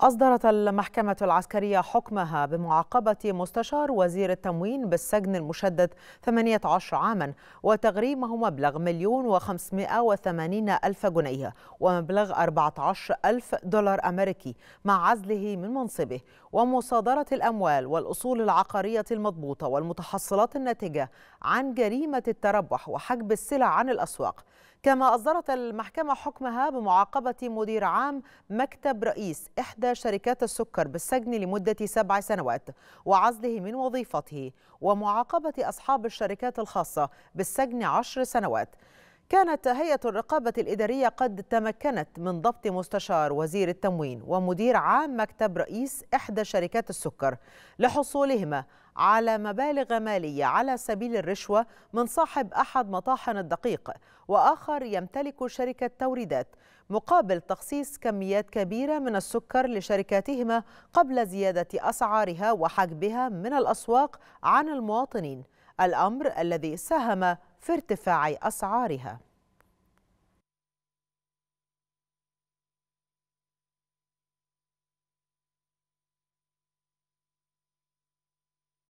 أصدرت المحكمة العسكرية حكمها بمعاقبة مستشار وزير التموين بالسجن المشدد 18 عاما وتغريمه مبلغ مليون وخمسمائة وثمانين ألف جنيه ومبلغ 14 ألف دولار أمريكي مع عزله من منصبه ومصادرة الأموال والأصول العقارية المضبوطة والمتحصلات الناتجة عن جريمة التربح وحجب السلع عن الأسواق كما أصدرت المحكمة حكمها بمعاقبة مدير عام مكتب رئيس إحدى شركات السكر بالسجن لمدة سبع سنوات وعزله من وظيفته ومعاقبة أصحاب الشركات الخاصة بالسجن عشر سنوات كانت هيئة الرقابة الإدارية قد تمكنت من ضبط مستشار وزير التموين ومدير عام مكتب رئيس إحدى شركات السكر لحصولهما على مبالغ مالية على سبيل الرشوة من صاحب أحد مطاحن الدقيق وآخر يمتلك شركة توريدات مقابل تخصيص كميات كبيرة من السكر لشركاتهما قبل زيادة أسعارها وحجبها من الأسواق عن المواطنين الأمر الذي ساهم في ارتفاع أسعارها